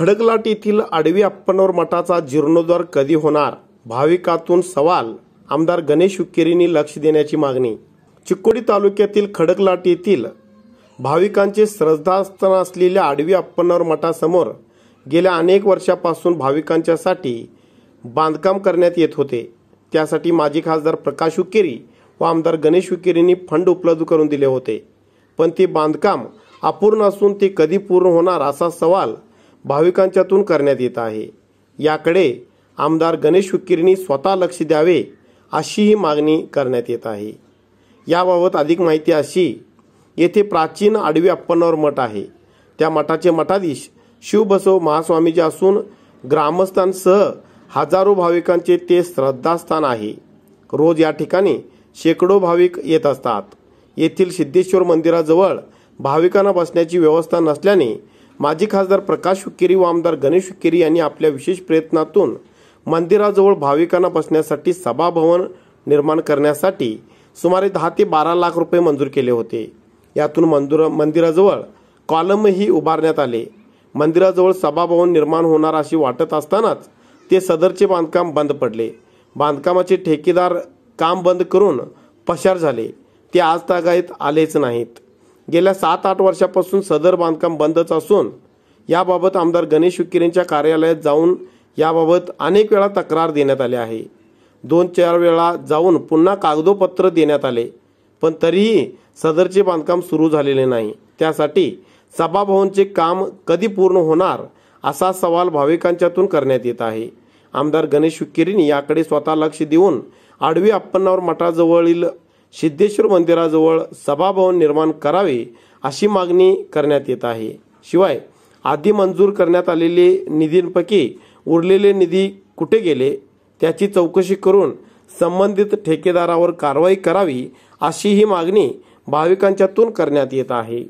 खडकलाट येथील आडवी अप्पनोर मठाचा जीर्णोद्धार कधी होणार भाविकातून सवाल आमदार गणेश हुक्केरींनी लक्ष देण्याची मागणी चिकोडी तालुक्यातील खडकलाट येथील भाविकांचे श्रद्धास्थान असलेल्या आडवी अप्पनोर मठासमोर गेल्या अनेक वर्षापासून भाविकांच्यासाठी बांधकाम करण्यात येत होते त्यासाठी माजी खासदार प्रकाश हुक्केरी व आमदार गणेश हुक्केरींनी फंड उपलब्ध करून दिले होते पण ते बांधकाम अपूर्ण असून ते कधी पूर्ण होणार असा सवाल भाविकांच्यातून करण्यात येत आहे याकडे आमदार गणेश विकिरणी स्वतः लक्ष द्यावे अशीही मागणी करण्यात येत आहे याबाबत अधिक माहिती अशी येथे प्राचीन आडवी अप्पनवर मठ आहे त्या मठाचे मठाधीश शिवबसव महास्वामीजी असून ग्रामस्थांसह हजारो भाविकांचे ते श्रद्धास्थान आहे रोज या ठिकाणी शेकडो भाविक येत असतात येथील सिद्धेश्वर मंदिराजवळ भाविकांना बसण्याची व्यवस्था नसल्याने माजी खासदार प्रकाश हुक्केरी व आमदार गणेश हुक्केरी यांनी आपल्या विशेष प्रयत्नातून मंदिराजवळ भाविकांना बसण्यासाठी सभाभवन निर्माण करण्यासाठी सुमारे दहा ते बारा लाख रुपये मंजूर केले होते यातून मंदुर मंदिराजवळ कॉलमही उभारण्यात आले मंदिराजवळ सभाभवन निर्माण होणार अशी वाटत असतानाच ते सदरचे बांधकाम बंद पडले बांधकामाचे ठेकेदार काम बंद करून पशार झाले ते आज तागायत आलेच नाहीत गेल्या सात आठ वर्षापासून सदर बांधकाम बंदच असून याबाबत आमदार गणेश विकिरेंच्या कार्यालयात जाऊन याबाबत अनेक वेळा तक्रार देण्यात आली आहे दोन चार वेळा जाऊन पुन्हा कागदोपत्र देण्यात आले पण तरीही सदरचे बांधकाम सुरू झालेले नाही त्यासाठी सभाभवनचे काम कधी पूर्ण होणार असा सवाल भाविकांच्यातून करण्यात येत आहे आमदार गणेश विकिरीने याकडे स्वतः लक्ष देऊन आडवी अप्पन्नावर मठाजवळील सिद्धेश्वर मंदिराजवळ सभाभवन निर्माण करावे अशी मागणी करण्यात येत आहे शिवाय आधी मंजूर करण्यात आलेले निधींपैकी उरलेले निधी कुठे गेले त्याची चौकशी करून संबंधित ठेकेदारावर कारवाई करावी अशी ही मागणी भाविकांच्यातून करण्यात येत आहे